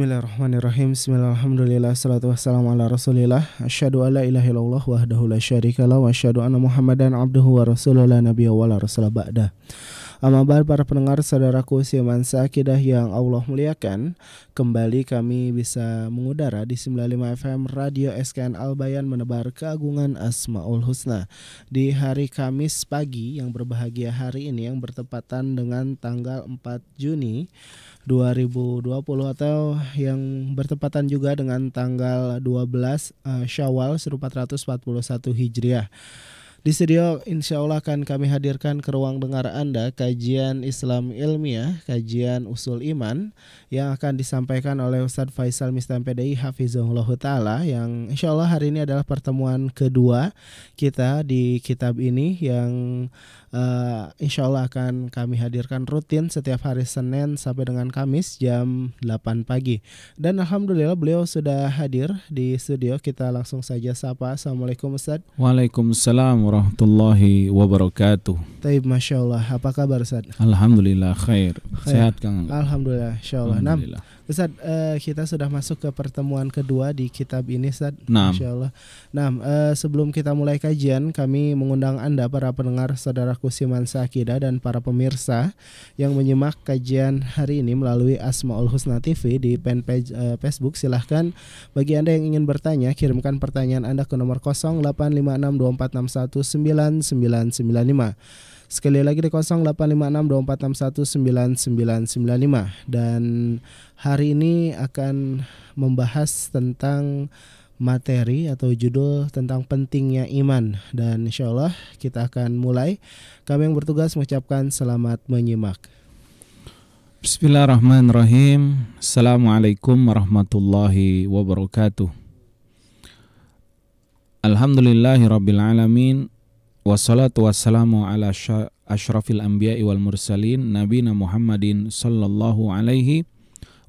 Bismillahirrahmanirrahim. Bismillahirrahmanirrahim. Salatu wassalamu ala rasulillah. ilaha illallah wahdahu la syarika wa anna muhammadan abduhu wa la wa la ba'da. Amabar para pendengar saudaraku Mansa Akidah yang Allah muliakan Kembali kami bisa mengudara di 95 FM Radio SKN Albayan menebar keagungan Asma'ul Husna Di hari Kamis pagi yang berbahagia hari ini yang bertepatan dengan tanggal 4 Juni 2020 atau yang bertepatan juga dengan tanggal 12 uh, eh, Syawal 1441 Hijriah di studio insya Allah akan kami hadirkan ke ruang dengar Anda kajian Islam ilmiah, kajian usul iman yang akan disampaikan oleh Ustadz Faisal Mistam PDI Hafizullah Ta'ala yang insya Allah hari ini adalah pertemuan kedua kita di kitab ini yang uh, insya Allah akan kami hadirkan rutin setiap hari Senin sampai dengan Kamis jam 8 pagi. Dan Alhamdulillah beliau sudah hadir di studio kita langsung saja sapa. Assalamualaikum Ustadz. Waalaikumsalam warahmatullahi wabarakatuh. Taib, masya Allah. Apa kabar Ustaz? Alhamdulillah khair. khair. Sehat Kang. Alhamdulillah, insya Allah. Alhamdulillah. Nah, Ustaz, uh, eh, kita sudah masuk ke pertemuan kedua di kitab ini, Ustaz. Nah. Insya Allah. Nah, eh, uh, sebelum kita mulai kajian, kami mengundang Anda para pendengar saudara Kusiman Sakida dan para pemirsa yang menyimak kajian hari ini melalui Asmaul Husna TV di fanpage uh, eh, Facebook. Silahkan bagi Anda yang ingin bertanya, kirimkan pertanyaan Anda ke nomor 085624619995. Sekali lagi di 085624619995 dan hari ini akan membahas tentang materi atau judul tentang pentingnya iman dan insya Allah kita akan mulai. Kami yang bertugas mengucapkan selamat menyimak. Bismillahirrahmanirrahim. Assalamualaikum warahmatullahi wabarakatuh. Alhamdulillahi rabbil alamin Wassalatu wassalamu ala asyrafil anbiya'i wal mursalin nabina Muhammadin sallallahu alaihi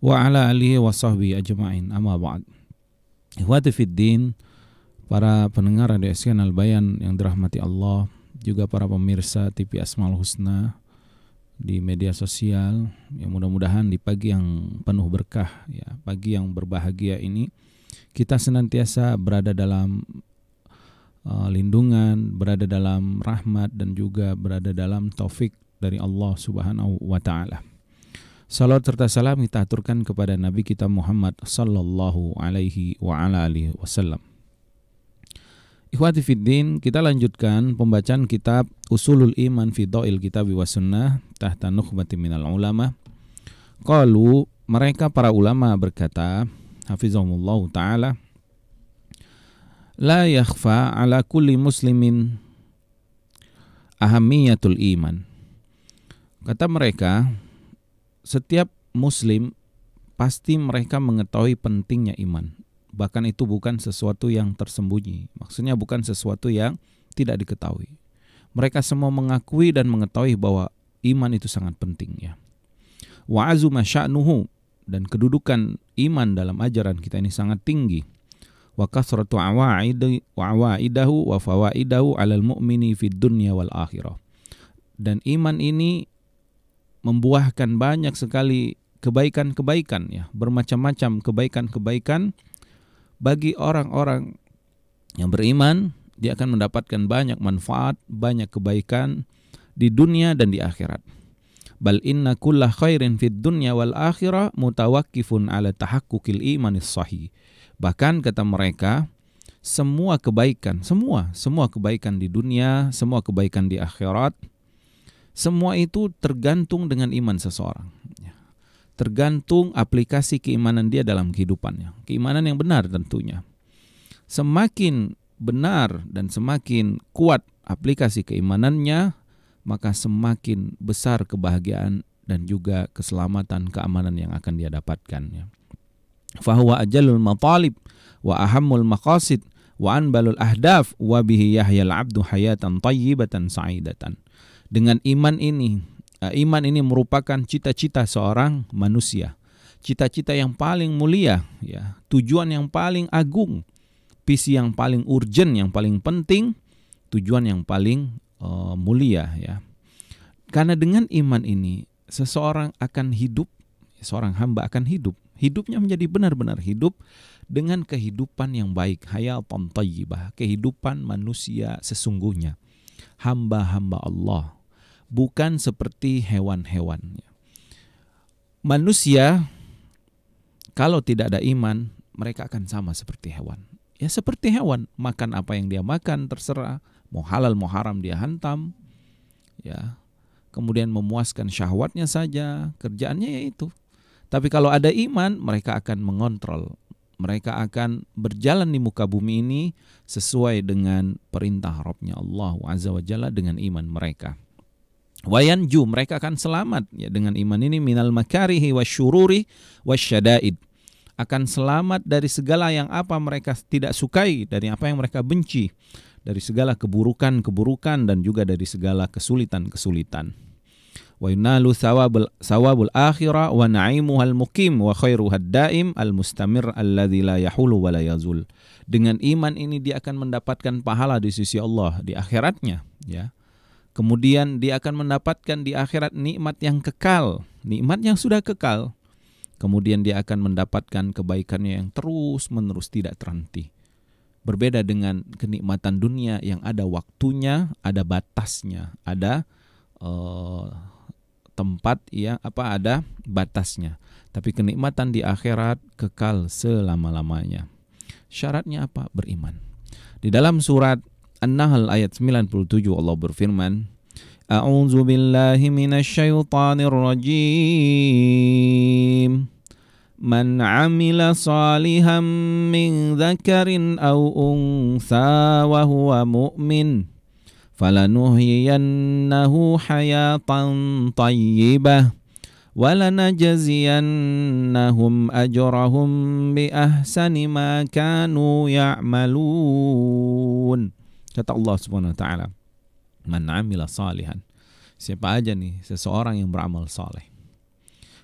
wa ala alihi wa sahbihi ajma'in amma ba'd Ikhwati fid din para pendengar Radio SKN Al-Bayan yang dirahmati Allah juga para pemirsa TV Asmal Husna di media sosial yang mudah-mudahan di pagi yang penuh berkah ya pagi yang berbahagia ini kita senantiasa berada dalam uh, lindungan, berada dalam rahmat dan juga berada dalam taufik dari Allah Subhanahu wa taala. Salat serta salam kita aturkan kepada Nabi kita Muhammad sallallahu alaihi wa ala alihi wasallam. Ikhwati fiddin, kita lanjutkan pembacaan kitab Usulul Iman fi Dhail Kitab wa Sunnah tahta nukhbati minal ulama. Qalu mereka para ulama berkata, hafizahumullah taala, la yakhfa ala kulli muslimin ahamiyatul iman. Kata mereka, setiap muslim pasti mereka mengetahui pentingnya iman. Bahkan itu bukan sesuatu yang tersembunyi. Maksudnya bukan sesuatu yang tidak diketahui. Mereka semua mengakui dan mengetahui bahwa iman itu sangat penting ya. Wa azuma sya'nuhu dan kedudukan iman dalam ajaran kita ini sangat tinggi wa kasratu awaidahu wa fawaidahu alal mu'mini fid dunya wal akhirah. Dan iman ini membuahkan banyak sekali kebaikan-kebaikan ya, bermacam-macam kebaikan-kebaikan bagi orang-orang yang beriman, dia akan mendapatkan banyak manfaat, banyak kebaikan di dunia dan di akhirat bal inna kulla khairin fid dunya wal akhirah mutawakkifun ala tahakkukil imanis sahih. Bahkan kata mereka, semua kebaikan, semua, semua kebaikan di dunia, semua kebaikan di akhirat, semua itu tergantung dengan iman seseorang. Ya. Tergantung aplikasi keimanan dia dalam kehidupannya. Keimanan yang benar tentunya. Semakin benar dan semakin kuat aplikasi keimanannya, maka semakin besar kebahagiaan dan juga keselamatan keamanan yang akan dia dapatkan ya. Fahuwa ajalul matalib wa ahammul maqasid wa anbalul ahdaf wa bihi yahyal abdu hayatan tayyibatan sa'idatan. Dengan iman ini, e, iman ini merupakan cita-cita seorang manusia. Cita-cita yang paling mulia ya, tujuan yang paling agung, visi yang paling urgent, yang paling penting, tujuan yang paling Eh, mulia ya. Karena dengan iman ini seseorang akan hidup, seorang hamba akan hidup, hidupnya menjadi benar-benar hidup dengan kehidupan yang baik, hayal thayyibah, kehidupan manusia sesungguhnya. Hamba-hamba Allah, bukan seperti hewan-hewan. Manusia kalau tidak ada iman, mereka akan sama seperti hewan. Ya seperti hewan, makan apa yang dia makan terserah, mau halal mau haram dia hantam ya kemudian memuaskan syahwatnya saja kerjaannya ya itu tapi kalau ada iman mereka akan mengontrol mereka akan berjalan di muka bumi ini sesuai dengan perintah Rabbnya Allah Azza wa Jalla dengan iman mereka wayanju mereka akan selamat ya dengan iman ini minal makarihi wasyururi wasyadaid akan selamat dari segala yang apa mereka tidak sukai dari apa yang mereka benci dari segala keburukan-keburukan dan juga dari segala kesulitan-kesulitan. Wa yunalu thawabul thawabul akhirah wa na'imuhal muqim wa khairuhad daim al mustamir alladzi la yahulu wa la yazul. Dengan iman ini dia akan mendapatkan pahala di sisi Allah di akhiratnya, ya. Kemudian dia akan mendapatkan di akhirat nikmat yang kekal, nikmat yang sudah kekal. Kemudian dia akan mendapatkan kebaikannya yang terus-menerus tidak terhenti. Berbeda dengan kenikmatan dunia yang ada waktunya, ada batasnya, ada eh, tempat ya apa ada batasnya. Tapi kenikmatan di akhirat kekal selama-lamanya. Syaratnya apa? Beriman. Di dalam surat An-Nahl ayat 97 Allah berfirman, "A'udzu billahi minasyaitonir rajim." من عمل صالحا من ذكر أو أنثى وهو مؤمن فلنهينه حياة طيبة ولنجزينهم أجرهم بأحسن ما كانوا يعملون kata Allah Subhanahu wa taala man amila salihan siapa aja nih seseorang yang beramal saleh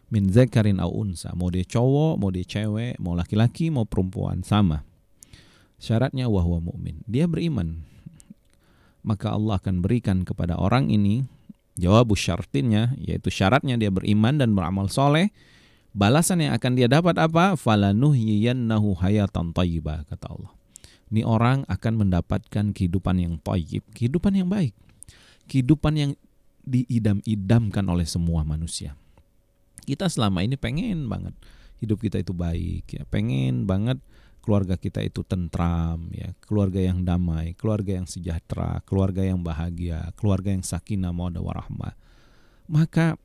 min zakarin au unsa mau dia cowok mau dia cewek mau laki-laki mau perempuan sama syaratnya wahwa mukmin dia beriman maka Allah akan berikan kepada orang ini jawab syartinnya yaitu syaratnya dia beriman dan beramal soleh balasan yang akan dia dapat apa falanuhyiyannahu hayatan thayyibah kata Allah ini orang akan mendapatkan kehidupan yang toyib, kehidupan yang baik, kehidupan yang diidam-idamkan oleh semua manusia kita selama ini pengen banget hidup kita itu baik ya pengen banget keluarga kita itu tentram ya keluarga yang damai keluarga yang sejahtera keluarga yang bahagia keluarga yang sakinah mawaddah warahmah maka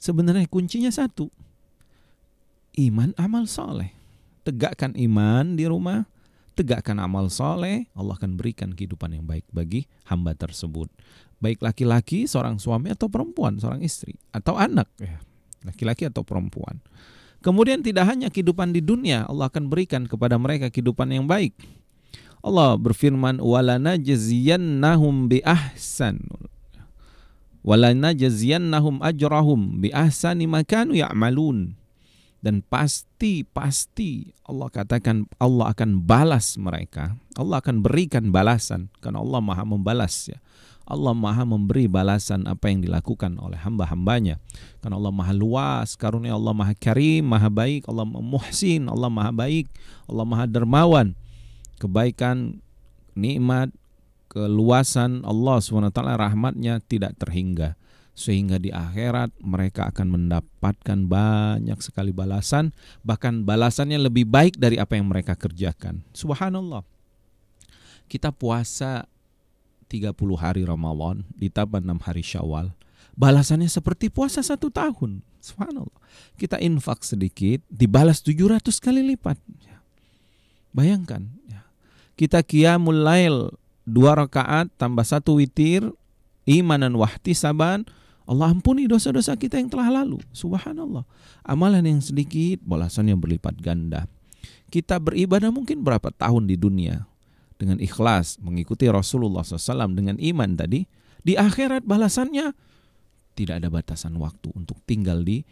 sebenarnya kuncinya satu iman amal soleh tegakkan iman di rumah tegakkan amal soleh, Allah akan berikan kehidupan yang baik bagi hamba tersebut. Baik laki-laki, seorang suami atau perempuan, seorang istri atau anak. Ya laki-laki atau perempuan. Kemudian tidak hanya kehidupan di dunia, Allah akan berikan kepada mereka kehidupan yang baik. Allah berfirman, "Walana jaziyannahum bi ahsan." Walana jaziyannahum ajrahum bi ahsani makanu malun. Dan pasti pasti Allah katakan Allah akan balas mereka. Allah akan berikan balasan karena Allah Maha membalas ya. Allah maha memberi balasan apa yang dilakukan oleh hamba-hambanya. Karena Allah maha luas, karunia Allah maha karim, maha baik, Allah muhsin, Allah maha baik, Allah maha dermawan. Kebaikan, nikmat, keluasan Allah SWT rahmatnya tidak terhingga sehingga di akhirat mereka akan mendapatkan banyak sekali balasan bahkan balasannya lebih baik dari apa yang mereka kerjakan subhanallah kita puasa 30 hari Ramadan ditambah 6 hari Syawal, balasannya seperti puasa satu tahun. Subhanallah. Kita infak sedikit, dibalas 700 kali lipat. Ya. Bayangkan. Ya. Kita qiyamul lail, dua rakaat tambah satu witir, imanan wahti saban, Allah ampuni dosa-dosa kita yang telah lalu. Subhanallah. Amalan yang sedikit, balasan yang berlipat ganda. Kita beribadah mungkin berapa tahun di dunia dengan ikhlas, mengikuti Rasulullah SAW dengan iman tadi, di akhirat balasannya tidak ada batasan waktu untuk tinggal di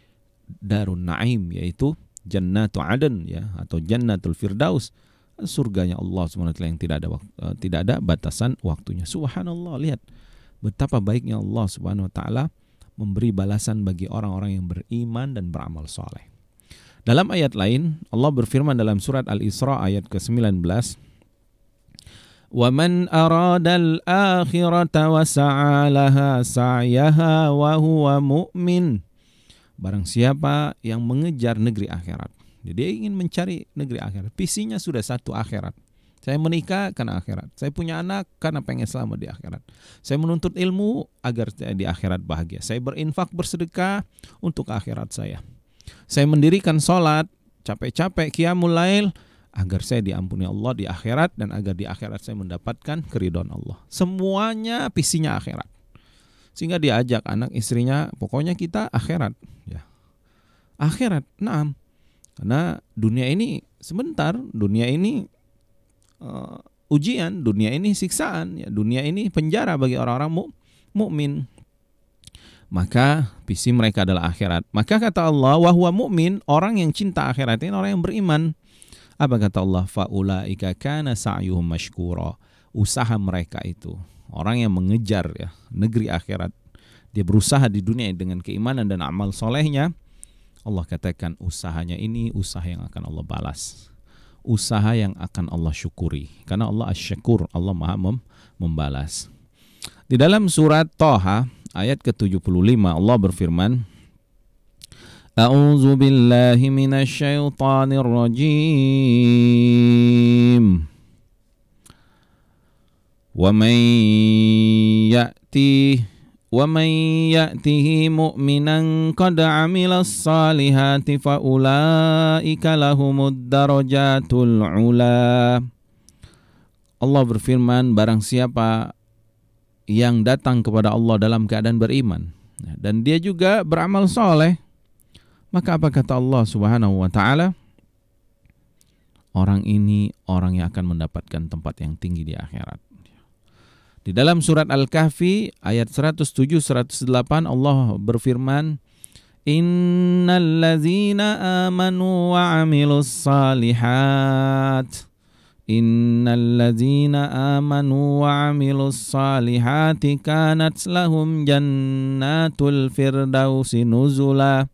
Darun Naim yaitu jannah Aden ya atau Jannatul Firdaus surganya Allah SWT yang tidak ada eh, tidak ada batasan waktunya. Subhanallah, lihat betapa baiknya Allah Subhanahu wa taala memberi balasan bagi orang-orang yang beriman dan beramal soleh. Dalam ayat lain, Allah berfirman dalam surat Al-Isra ayat ke-19, ومن أراد الآخرة وسعى لها سعيها وهو مؤمن Barang siapa yang mengejar negeri akhirat Jadi dia ingin mencari negeri akhirat Visinya sudah satu akhirat Saya menikah karena akhirat Saya punya anak karena pengen selamat di akhirat Saya menuntut ilmu agar di akhirat bahagia Saya berinfak bersedekah untuk akhirat saya Saya mendirikan sholat capek-capek kiamulail lail agar saya diampuni Allah di akhirat dan agar di akhirat saya mendapatkan keridhaan Allah. Semuanya visinya akhirat. Sehingga diajak anak istrinya, pokoknya kita akhirat, ya. Akhirat, naam. Karena dunia ini sebentar, dunia ini uh, ujian, dunia ini siksaan, ya, dunia ini penjara bagi orang-orang mu mukmin. Maka visi mereka adalah akhirat. Maka kata Allah, wahwa mukmin, orang yang cinta akhirat ini orang yang beriman apa kata Allah? Faulaika kana sa'yuhum mashkura. Usaha mereka itu orang yang mengejar ya negeri akhirat. Dia berusaha di dunia dengan keimanan dan amal solehnya. Allah katakan usahanya ini usaha yang akan Allah balas. Usaha yang akan Allah syukuri. Karena Allah asyakur, Allah maha membalas. Di dalam surat Toha ayat ke-75 Allah berfirman, أعوذ بالله من الشيطان الرجيم ومن يأتيه ومن يأته مؤمنا قد عمل الصالحات فأولئك لهم الدرجات العلى Allah berfirman barang siapa yang datang kepada Allah dalam keadaan beriman dan dia juga beramal soleh maka apa kata Allah Subhanahu wa taala? Orang ini orang yang akan mendapatkan tempat yang tinggi di akhirat. Di dalam surat Al-Kahfi ayat 107 108 Allah berfirman Innalazina amanu wa 'amilus salihat Innalazina amanu wa 'amilus salihati kanat lahum jannatul firdausi nuzulah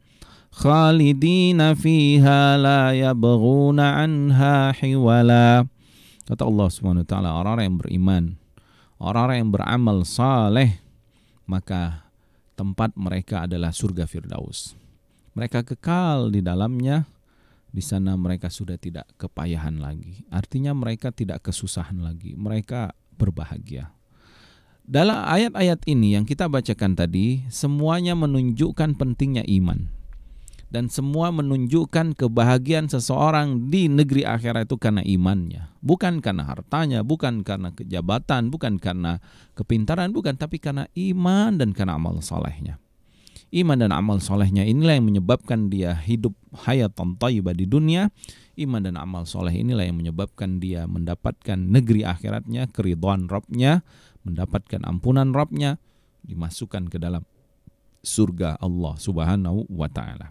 khalidina fiha la yabghuna anha hiwala. Kata Allah Subhanahu wa taala, orang-orang yang beriman, orang-orang yang beramal saleh, maka tempat mereka adalah surga Firdaus. Mereka kekal di dalamnya. Di sana mereka sudah tidak kepayahan lagi. Artinya mereka tidak kesusahan lagi. Mereka berbahagia. Dalam ayat-ayat ini yang kita bacakan tadi, semuanya menunjukkan pentingnya iman dan semua menunjukkan kebahagiaan seseorang di negeri akhirat itu karena imannya, bukan karena hartanya, bukan karena kejabatan, bukan karena kepintaran, bukan tapi karena iman dan karena amal solehnya. Iman dan amal solehnya inilah yang menyebabkan dia hidup hayatan tayyibah di dunia. Iman dan amal soleh inilah yang menyebabkan dia mendapatkan negeri akhiratnya, keriduan Robnya, mendapatkan ampunan Robnya, dimasukkan ke dalam surga Allah Subhanahu wa Ta'ala.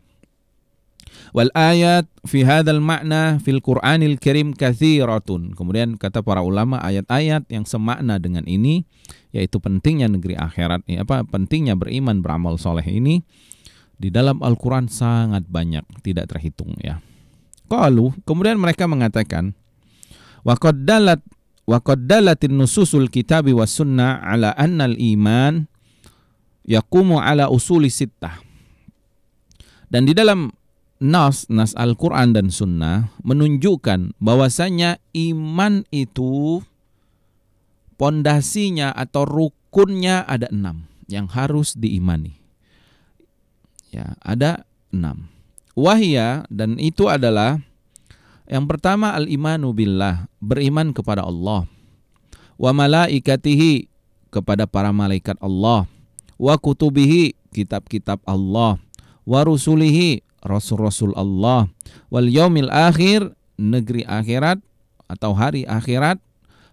Wal ayat fi hadzal makna fil Qur'anil Karim katsiratun. Kemudian kata para ulama ayat-ayat yang semakna dengan ini yaitu pentingnya negeri akhirat ya, apa pentingnya beriman beramal soleh ini di dalam Al-Qur'an sangat banyak, tidak terhitung ya. Qalu, kemudian mereka mengatakan wa qad dalat wa qad dalatin nususul kitabi wa sunnah ala annal iman yakumu ala usuli sittah. Dan di dalam nas nas Al-Qur'an dan Sunnah menunjukkan bahwasanya iman itu pondasinya atau rukunnya ada enam yang harus diimani. Ya, ada enam. Wahyia dan itu adalah yang pertama al-imanu billah, beriman kepada Allah. Wa malaikatihi kepada para malaikat Allah. Wa kutubihi, kitab-kitab Allah. Wa rusulihi rasul-rasul Allah wal yaumil akhir negeri akhirat atau hari akhirat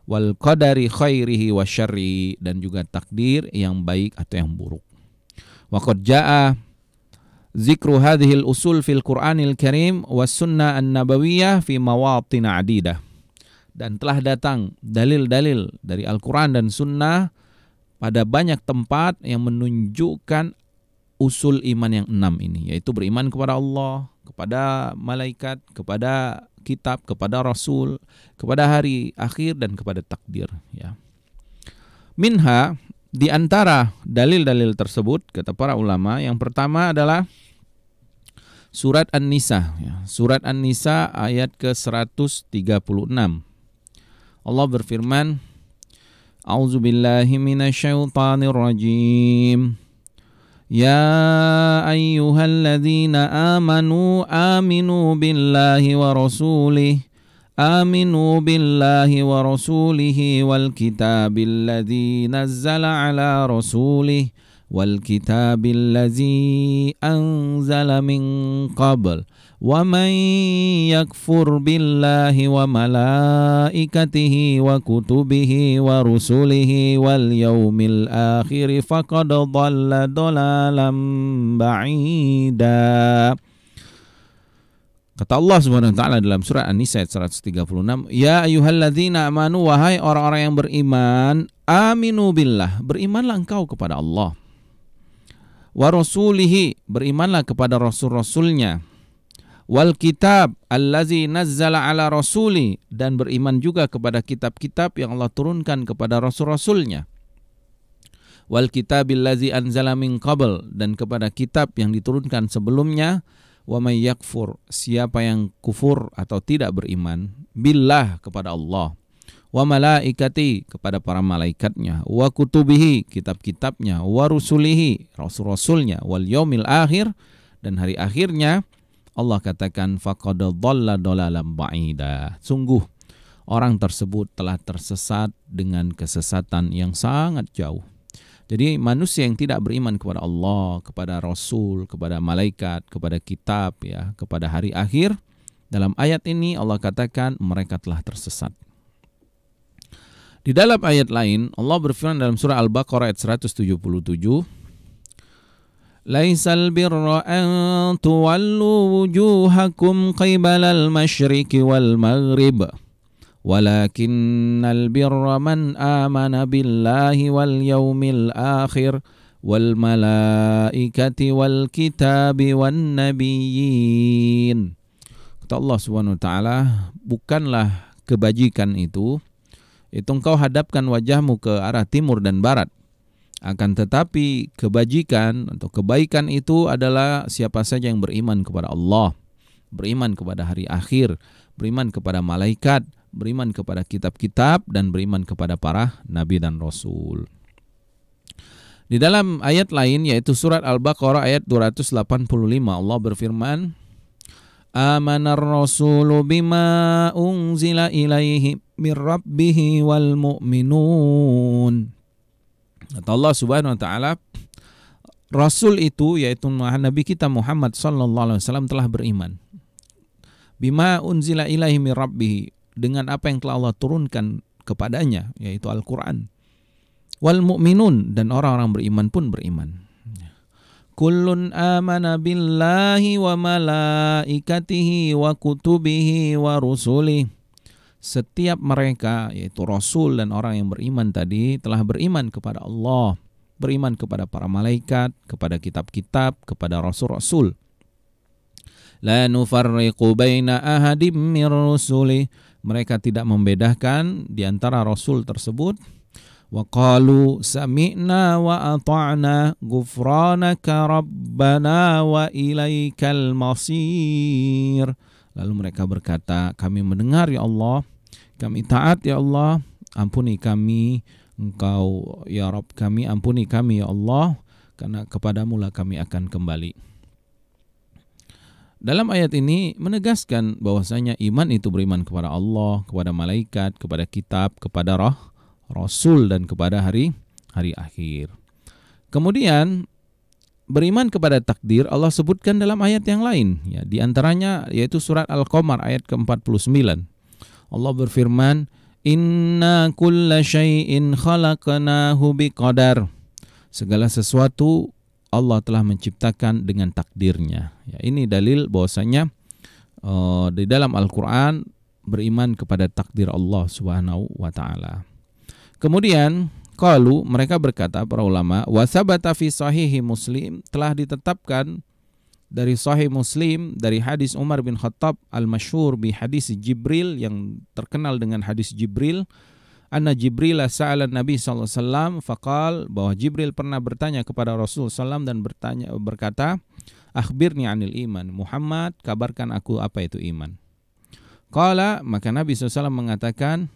wal qadari khairihi wa syari dan juga takdir yang baik atau yang buruk. Wa qad jaa zikru hadhil usul fil Qur'anil Karim was sunnah an-nabawiyah fi mawatin adidah. Dan telah datang dalil-dalil dari Al-Qur'an dan sunnah pada banyak tempat yang menunjukkan usul iman yang enam ini, yaitu beriman kepada Allah, kepada malaikat, kepada kitab, kepada rasul, kepada hari akhir dan kepada takdir. Ya. Minha di antara dalil-dalil tersebut kata para ulama yang pertama adalah surat An-Nisa ya. Surat An-Nisa ayat ke-136 Allah berfirman A'udzubillahi minasyaitonirrajim rajim يا أيها الذين آمنوا آمنوا بالله ورسوله آمنوا بالله ورسوله والكتاب الذي نزل على رسوله والكتاب الذي أنزل من قبل ومن يكفر بالله وملائكته وكتبه ورسله واليوم الآخر فقد ضل ضلالا بعيدا Kata Allah Subhanahu wa taala dalam surah An-Nisa ayat 136, "Ya ayyuhalladzina amanu wahai orang-orang yang beriman, aminu billah, berimanlah engkau kepada Allah." wa berimanlah kepada rasul-rasulnya wal kitab allazi nazzala ala rasuli dan beriman juga kepada kitab-kitab yang Allah turunkan kepada rasul-rasulnya wal kitabil allazi anzala min qabl dan kepada kitab yang diturunkan sebelumnya wa may yakfur siapa yang kufur atau tidak beriman billah kepada Allah wa malaikati kepada para malaikatnya wa kutubihi kitab-kitabnya wa rusulihi rasul-rasulnya wal yaumil akhir dan hari akhirnya Allah katakan faqad dhalla dhalalan ba'ida sungguh orang tersebut telah tersesat dengan kesesatan yang sangat jauh jadi manusia yang tidak beriman kepada Allah, kepada Rasul, kepada malaikat, kepada kitab ya, kepada hari akhir, dalam ayat ini Allah katakan mereka telah tersesat. Di dalam ayat lain, Allah berfirman dalam surah Al-Baqarah ayat 177, "Laisal birra an tuwallu wujuhakum qibala al-masyriqi wal maghrib, walakinnal birra man amana billahi wal yaumil akhir." kitabi wan nabiyyin kata Allah Subhanahu wa taala bukanlah kebajikan itu itu engkau hadapkan wajahmu ke arah timur dan barat. Akan tetapi kebajikan atau kebaikan itu adalah siapa saja yang beriman kepada Allah, beriman kepada hari akhir, beriman kepada malaikat, beriman kepada kitab-kitab dan beriman kepada para nabi dan rasul. Di dalam ayat lain yaitu surat Al-Baqarah ayat 285 Allah berfirman Amanar rasulu bima unzila ilaihi min rabbih wal mu'minun. Kata Allah Subhanahu wa taala Rasul itu yaitu Nabi kita Muhammad sallallahu alaihi wasallam telah beriman. Bima unzila ilaihi min rabbih dengan apa yang telah Allah turunkan kepadanya yaitu Al-Qur'an. Wal mu'minun dan orang-orang beriman pun beriman kullun amana billahi wa malaikatihi wa kutubihi wa rusulihi setiap mereka yaitu rasul dan orang yang beriman tadi telah beriman kepada Allah beriman kepada para malaikat kepada kitab-kitab kepada rasul-rasul la nufarriqu baina mereka tidak membedakan di antara rasul tersebut وقالوا سمعنا وأطعنا غفرانك ربنا وإليك المصير lalu mereka berkata kami mendengar ya Allah kami taat ya Allah ampuni kami engkau ya Rob kami ampuni kami ya Allah karena kepadamu lah kami akan kembali dalam ayat ini menegaskan bahwasanya iman itu beriman kepada Allah, kepada malaikat, kepada kitab, kepada roh, Rasul dan kepada hari hari akhir. Kemudian beriman kepada takdir Allah sebutkan dalam ayat yang lain ya di antaranya yaitu surat Al-Qamar ayat ke-49. Allah berfirman, "Inna kulla syai'in khalaqnahu biqadar." Segala sesuatu Allah telah menciptakan dengan takdirnya. Ya, ini dalil bahwasanya uh, di dalam Al-Qur'an beriman kepada takdir Allah Subhanahu wa taala. Kemudian kalu mereka berkata para ulama wasabata fi sahihi Muslim telah ditetapkan dari sahih Muslim dari hadis Umar bin Khattab al-masyhur bi hadis Jibril yang terkenal dengan hadis Jibril anna Jibril sa'ala Nabi sallallahu alaihi wasallam faqal bahwa Jibril pernah bertanya kepada Rasul sallam dan bertanya berkata akhbirni anil iman Muhammad kabarkan aku apa itu iman Qala maka Nabi sallallahu mengatakan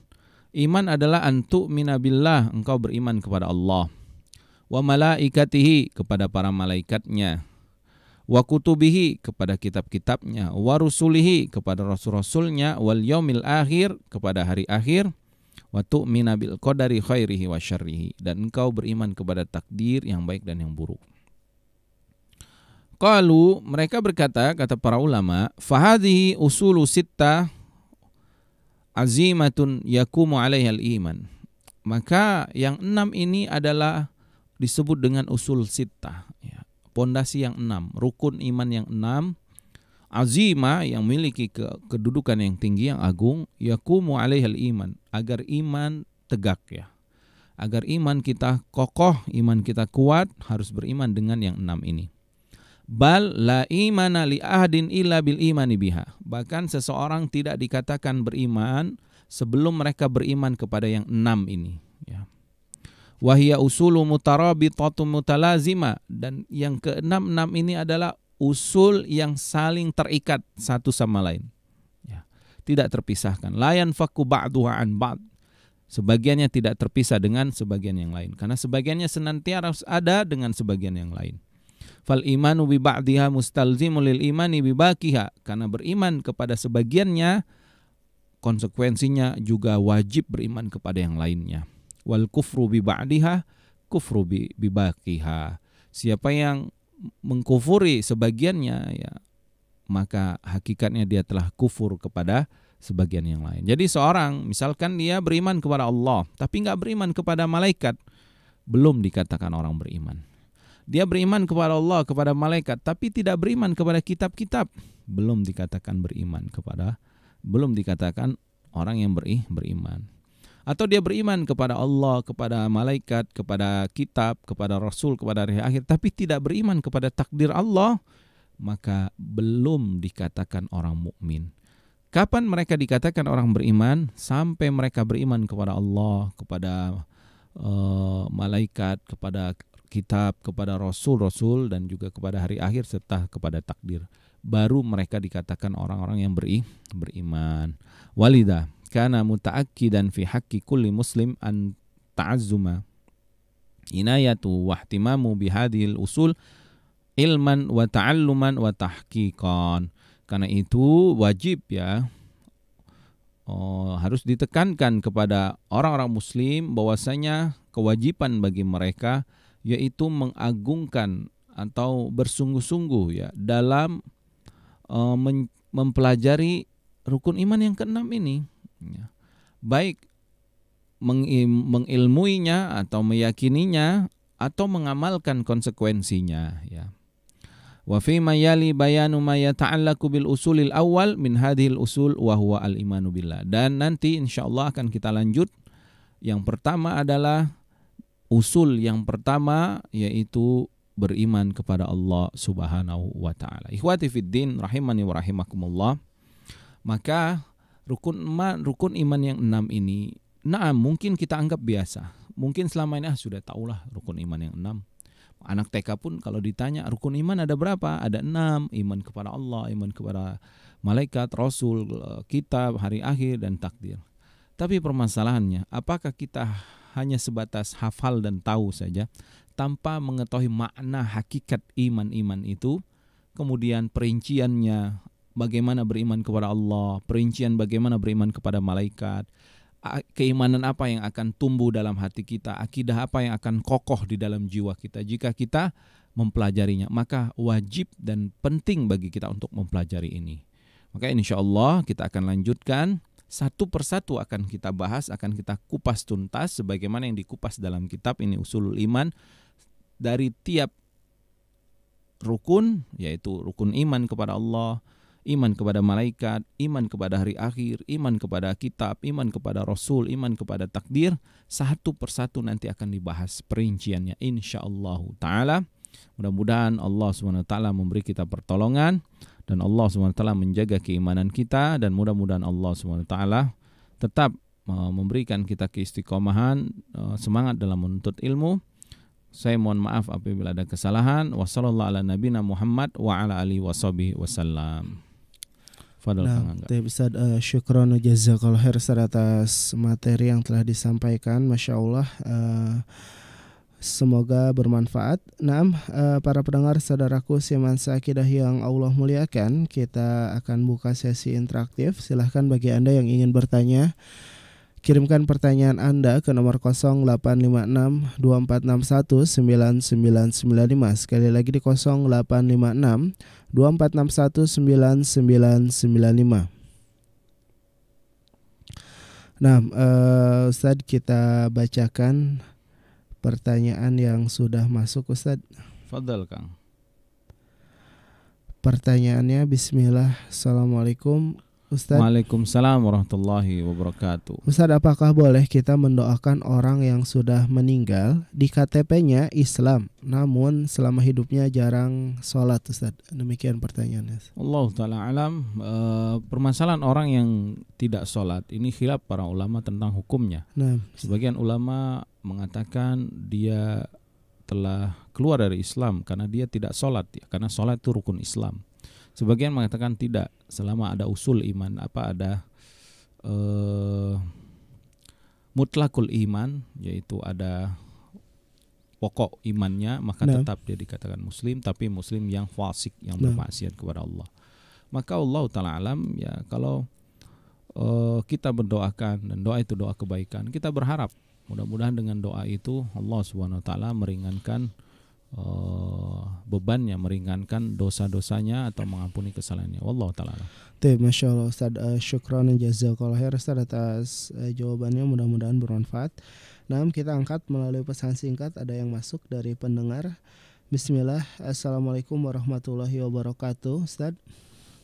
Iman adalah antu minabilah engkau beriman kepada Allah. Wa malaikatihi kepada para malaikatnya. Wa kutubihi kepada kitab-kitabnya, wa rusulihi kepada rasul-rasulnya, wal yaumil akhir kepada hari akhir, wa minabil kau qadari khairihi wa syarrihi dan engkau beriman kepada takdir yang baik dan yang buruk. Kalau mereka berkata kata para ulama fahadhi usulu azimatun yakumu alaihal iman. Maka yang enam ini adalah disebut dengan usul sita. Ya. Pondasi yang enam, rukun iman yang enam, azima yang memiliki kedudukan yang tinggi yang agung, yakumu alaihal iman, agar iman tegak ya. Agar iman kita kokoh, iman kita kuat, harus beriman dengan yang enam ini. Bal la imana li ahdin illa bil imani biha. Bahkan seseorang tidak dikatakan beriman sebelum mereka beriman kepada yang enam ini. Ya. Wahia usulu mutarabitatu mutalazima dan yang keenam-enam ini adalah usul yang saling terikat satu sama lain. Ya. Tidak terpisahkan. Layan faku ba'duha an ba'd. Sebagiannya tidak terpisah dengan sebagian yang lain karena sebagiannya senantiasa ada dengan sebagian yang lain fal imanu bi ba'dihha mustalzimu lil imani bi baqiha karena beriman kepada sebagiannya konsekuensinya juga wajib beriman kepada yang lainnya wal kufru bi ba'dihha kufru bi, bi baqiha siapa yang mengkufuri sebagiannya ya maka hakikatnya dia telah kufur kepada sebagian yang lain. Jadi seorang misalkan dia beriman kepada Allah tapi nggak beriman kepada malaikat belum dikatakan orang beriman. Dia beriman kepada Allah, kepada malaikat, tapi tidak beriman kepada kitab-kitab. Belum dikatakan beriman kepada belum dikatakan orang yang beri, beriman. Atau dia beriman kepada Allah, kepada malaikat, kepada kitab, kepada rasul, kepada hari akhir, tapi tidak beriman kepada takdir Allah, maka belum dikatakan orang mukmin. Kapan mereka dikatakan orang beriman? Sampai mereka beriman kepada Allah, kepada eh, malaikat kepada kitab, kepada rasul-rasul dan juga kepada hari akhir serta kepada takdir. Baru mereka dikatakan orang-orang yang beri, beriman. Walidah muta'aki dan fi haqqi kulli muslim an ta'azuma inayatu wahtimamu bihadil usul ilman wa ta'alluman wa Karena itu wajib ya oh, harus ditekankan kepada orang-orang muslim bahwasanya kewajiban bagi mereka yaitu mengagungkan atau bersungguh-sungguh ya dalam eh, mempelajari rukun iman yang keenam ini ya. baik mengilmuinya atau meyakininya atau mengamalkan konsekuensinya ya wa fi mayali bayanu ma yata'allaqu bil usulil awal min hadhil usul wa huwa al imanu billah dan nanti insyaallah akan kita lanjut yang pertama adalah usul yang pertama yaitu beriman kepada Allah Subhanahu wa taala. Ikhwati fid rahimani wa rahimakumullah. Maka rukun iman, rukun iman yang enam ini nah mungkin kita anggap biasa. Mungkin selama ini ah, sudah tahulah rukun iman yang enam. Anak TK pun kalau ditanya rukun iman ada berapa? Ada enam, iman kepada Allah, iman kepada malaikat, rasul, eh, kitab, hari akhir, dan takdir. Tapi permasalahannya, apakah kita hanya sebatas hafal dan tahu saja tanpa mengetahui makna hakikat iman-iman itu, kemudian perinciannya bagaimana beriman kepada Allah, perincian bagaimana beriman kepada malaikat, keimanan apa yang akan tumbuh dalam hati kita, akidah apa yang akan kokoh di dalam jiwa kita jika kita mempelajarinya. Maka wajib dan penting bagi kita untuk mempelajari ini. Maka insya Allah kita akan lanjutkan satu persatu akan kita bahas, akan kita kupas tuntas sebagaimana yang dikupas dalam kitab ini Usulul Iman dari tiap rukun yaitu rukun iman kepada Allah, iman kepada malaikat, iman kepada hari akhir, iman kepada kitab, iman kepada rasul, iman kepada takdir, satu persatu nanti akan dibahas perinciannya insyaallah taala. Mudah-mudahan Allah SWT memberi kita pertolongan dan Allah SWT menjaga keimanan kita dan mudah-mudahan Allah SWT tetap uh, memberikan kita keistiqomahan uh, semangat dalam menuntut ilmu saya mohon maaf apabila ada kesalahan wassalamualaikum warahmatullahi wabarakatuh Fadal nah, Ustaz uh, syukron jazakallah khair atas materi yang telah disampaikan Masya Allah uh, Semoga bermanfaat. Nah, para pendengar saudaraku Siman Sakidah yang Allah muliakan, kita akan buka sesi interaktif. Silahkan bagi Anda yang ingin bertanya, kirimkan pertanyaan Anda ke nomor 0856-2461-9995. Sekali lagi di 0856-2461-9995. Nah, uh, Ustadz kita bacakan pertanyaan yang sudah masuk Ustaz Fadal Kang. Pertanyaannya Bismillah Assalamualaikum Ustaz. Waalaikumsalam warahmatullahi wabarakatuh. Ustaz, apakah boleh kita mendoakan orang yang sudah meninggal di KTP-nya Islam, namun selama hidupnya jarang sholat, Ustaz? Demikian pertanyaannya. Allah taala alam. E, permasalahan orang yang tidak sholat ini khilaf para ulama tentang hukumnya. Nah, Sebagian ulama mengatakan dia telah keluar dari Islam karena dia tidak sholat ya karena sholat itu rukun Islam Sebagian mengatakan tidak selama ada usul iman apa ada uh, mutlakul iman yaitu ada pokok imannya maka nah. tetap dia dikatakan muslim tapi muslim yang fasik yang nah. bermaksiat kepada Allah. Maka Allah taala alam ya kalau uh, kita berdoakan dan doa itu doa kebaikan, kita berharap mudah-mudahan dengan doa itu Allah swt wa taala meringankan Eh, bebannya, meringankan dosa-dosanya atau mengampuni kesalahannya. Wallahu taala. Tuh Masya Allah Ustaz. Uh, eh, syukran jazakallah khair Ustaz atas uh, jawabannya mudah-mudahan bermanfaat. Nah, kita angkat melalui pesan singkat ada yang masuk dari pendengar. Bismillah, Assalamualaikum warahmatullahi wabarakatuh Ustaz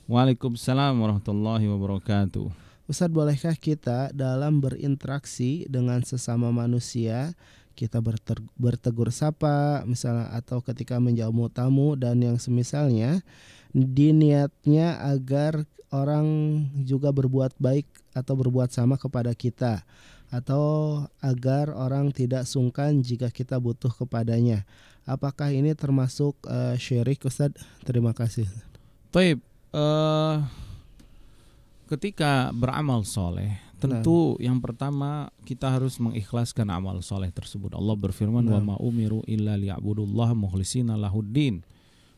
Waalaikumsalam warahmatullahi wabarakatuh Ustaz, bolehkah kita dalam berinteraksi dengan sesama manusia kita bertegur sapa misalnya atau ketika menjamu tamu dan yang semisalnya diniatnya agar orang juga berbuat baik atau berbuat sama kepada kita atau agar orang tidak sungkan jika kita butuh kepadanya. Apakah ini termasuk uh, syirik Ustaz? Terima kasih. baik uh, eh, ketika beramal soleh Tentu nah. yang pertama kita harus mengikhlaskan amal soleh tersebut. Allah berfirman nah. wa ma umiru illa liya'budullaha mukhlishina lahuddin.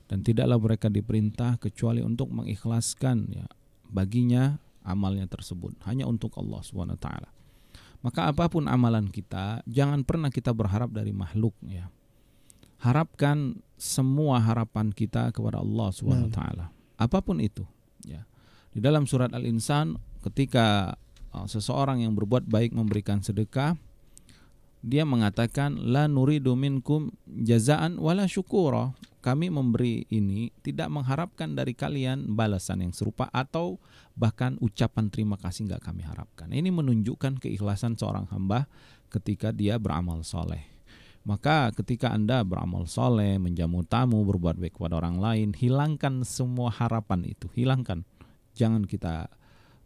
Dan tidaklah mereka diperintah kecuali untuk mengikhlaskan ya baginya amalnya tersebut hanya untuk Allah swt taala. Maka apapun amalan kita, jangan pernah kita berharap dari makhluk ya. Harapkan semua harapan kita kepada Allah swt wa nah. Apapun itu ya. Di dalam surat Al-Insan ketika Ah, seseorang yang berbuat baik memberikan sedekah dia mengatakan la nuridu minkum jazaan wala syukura. Kami memberi ini tidak mengharapkan dari kalian balasan yang serupa atau bahkan ucapan terima kasih nggak kami harapkan. Ini menunjukkan keikhlasan seorang hamba ketika dia beramal soleh. Maka ketika Anda beramal soleh, menjamu tamu, berbuat baik kepada orang lain, hilangkan semua harapan itu, hilangkan. Jangan kita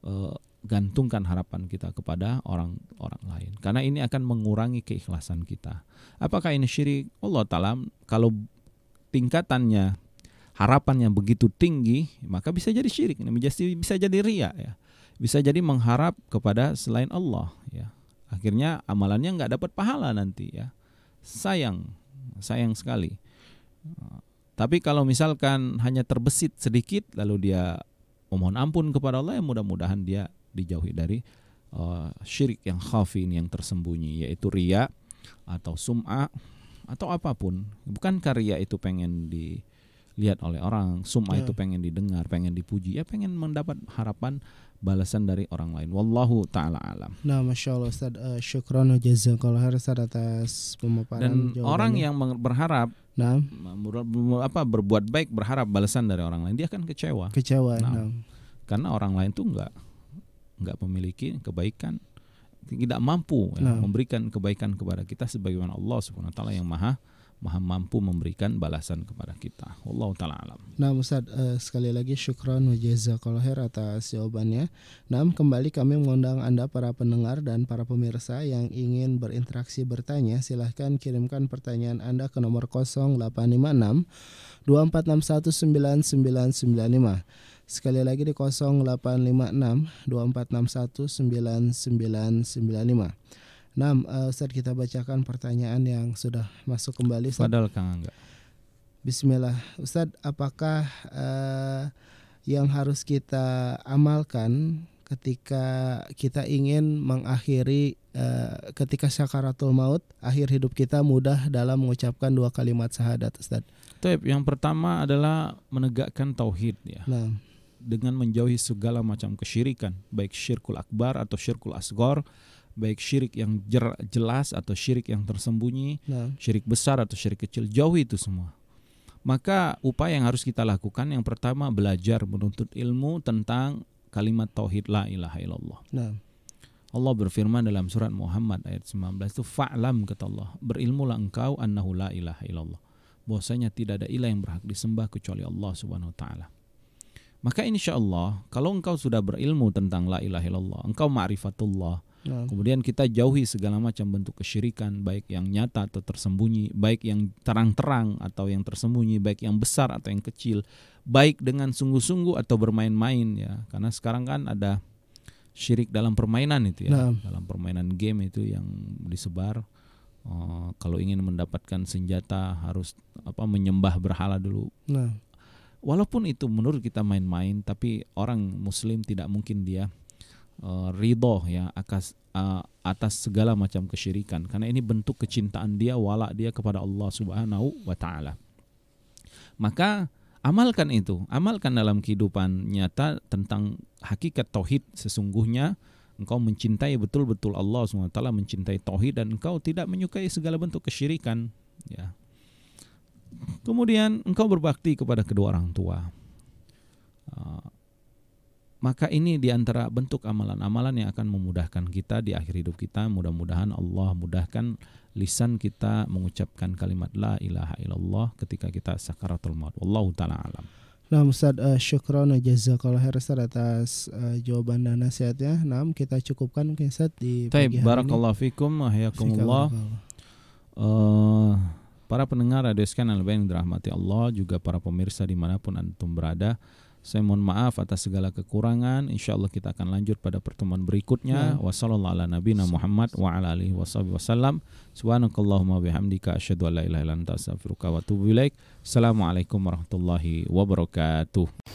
uh, gantungkan harapan kita kepada orang-orang lain karena ini akan mengurangi keikhlasan kita. Apakah ini syirik? Allah taala kalau tingkatannya harapan yang begitu tinggi maka bisa jadi syirik, ini bisa jadi ria ya. Bisa jadi mengharap kepada selain Allah ya. Akhirnya amalannya nggak dapat pahala nanti ya. Sayang, sayang sekali. Tapi kalau misalkan hanya terbesit sedikit lalu dia memohon ampun kepada Allah ya mudah-mudahan dia dijauhi dari uh, syirik yang khafi ini yang tersembunyi yaitu ria atau sum'a atau apapun. Bukan karya itu pengen dilihat oleh orang, sum'a yeah. itu pengen didengar, pengen dipuji, ya pengen mendapat harapan balasan dari orang lain. Wallahu taala alam. Nah, masya Allah, Ustaz, uh, syukran jazakallah Ustaz atas pemaparan. Dan orang yang berharap, nah, apa berbuat baik berharap balasan dari orang lain, dia akan kecewa. Kecewa. Nah, nah. Karena orang lain tuh enggak nggak memiliki kebaikan tidak mampu ya, nah. memberikan kebaikan kepada kita sebagaimana Allah Subhanahu wa taala yang Maha maha mampu memberikan balasan kepada kita. Wallahu taala alam. Nah, Ustaz, uh, eh, sekali lagi syukran wa jazakallahu khair atas jawabannya. Nah, kembali kami mengundang Anda para pendengar dan para pemirsa yang ingin berinteraksi bertanya, silahkan kirimkan pertanyaan Anda ke nomor 0856 Sekali lagi di 0856 24619995. Nah, uh, eh, Ustaz kita bacakan pertanyaan yang sudah masuk kembali. Ustaz. Padahal Kang Angga. Bismillah. Ustaz, apakah uh, yang harus kita amalkan ketika kita ingin mengakhiri uh, ketika syakaratul maut, akhir hidup kita mudah dalam mengucapkan dua kalimat syahadat, Ustaz. Taip, yang pertama adalah menegakkan tauhid ya. Nah. Dengan menjauhi segala macam kesyirikan, baik syirkul akbar atau syirkul asgor baik syirik yang jelas atau syirik yang tersembunyi, nah. syirik besar atau syirik kecil, jauh itu semua. Maka upaya yang harus kita lakukan yang pertama belajar menuntut ilmu tentang kalimat tauhid la ilaha illallah. Nah. Allah berfirman dalam surat Muhammad ayat 19 itu fa'lam kata Allah, berilmulah engkau annahu la ilaha illallah. Bahwasanya tidak ada ilah yang berhak disembah kecuali Allah Subhanahu wa taala. Maka insya Allah kalau engkau sudah berilmu tentang la ilaha illallah, engkau ma'rifatullah, Nah. Kemudian kita jauhi segala macam bentuk kesyirikan, baik yang nyata atau tersembunyi, baik yang terang-terang atau yang tersembunyi, baik yang besar atau yang kecil, baik dengan sungguh-sungguh atau bermain-main ya. Karena sekarang kan ada syirik dalam permainan itu ya, nah. dalam permainan game itu yang disebar. Uh, kalau ingin mendapatkan senjata harus apa menyembah berhala dulu. Nah. Walaupun itu menurut kita main-main, tapi orang Muslim tidak mungkin dia uh, ridho ya atas eh, atas segala macam kesyirikan karena ini bentuk kecintaan dia wala dia kepada Allah Subhanahu wa taala. Maka amalkan itu, amalkan dalam kehidupan nyata tentang hakikat tauhid sesungguhnya engkau mencintai betul-betul Allah taala, mencintai tauhid dan engkau tidak menyukai segala bentuk kesyirikan ya. Kemudian engkau berbakti kepada kedua orang tua. Eh, maka ini diantara bentuk amalan-amalan yang akan memudahkan kita di akhir hidup kita. Mudah-mudahan Allah mudahkan lisan kita mengucapkan kalimat la ilaha illallah ketika kita sakaratul maut. Wallahu taala alam. Nah Ustaz uh, eh, syukron eh, jazakallah khair Ustaz atas uh, jawaban dan nasihatnya. Nah, kita cukupkan mungkin Ustaz di Taib, pagi hari barakallahu ini. fikum ahyakumullah. hayakumullah. Uh, para pendengar Radio Scan yang dirahmati Allah juga para pemirsa dimanapun antum berada. Saya mohon maaf atas segala kekurangan. Insya Allah kita akan lanjut pada pertemuan berikutnya. Ya. Wassalamualaikum warahmatullahi wabarakatuh. Assalamualaikum warahmatullahi wabarakatuh.